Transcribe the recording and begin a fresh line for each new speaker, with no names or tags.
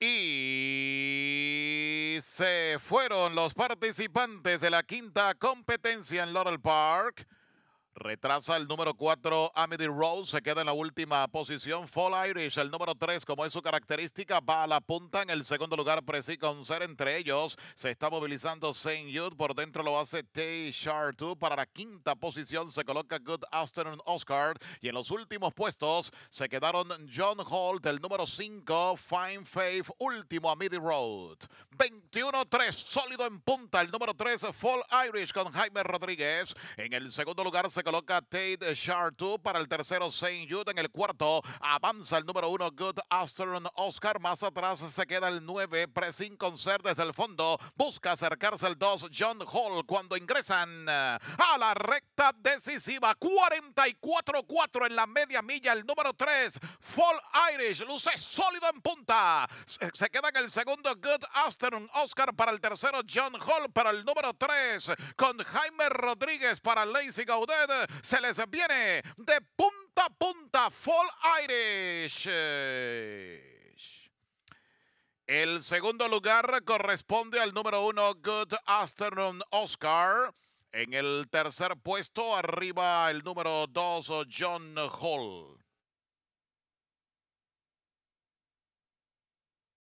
Y se fueron los participantes de la quinta competencia en Laurel Park. Retrasa el número 4, Amity Road se queda en la última posición. Fall Irish, el número 3, como es su característica, va a la punta. En el segundo lugar, con ser entre ellos se está movilizando Saint Jude Por dentro lo hace Tay 2. Para la quinta posición se coloca Good Afternoon Oscar. Y en los últimos puestos se quedaron John Holt, el número 5, Fine Faith, último a Midi Road. 21-3, sólido en punta, el número 3, Fall Irish con Jaime Rodríguez. En el segundo lugar se coloca Tate Shartu para el tercero Saint Jude. En el cuarto avanza el número uno Good Astron Oscar. Más atrás se queda el 9 Presin Concert desde el fondo. Busca acercarse el 2 John Hall cuando ingresan a la recta decisiva. 44-4 en la media milla. El número 3 Fall Irish luce sólido en punta. Se queda en el segundo Good Astron Oscar para el tercero John Hall para el número 3 con Jaime Rodríguez para Lazy Gaudet se les viene de punta a punta Fall Irish. El segundo lugar corresponde al número uno Good Afternoon Oscar. En el tercer puesto arriba el número dos John Hall.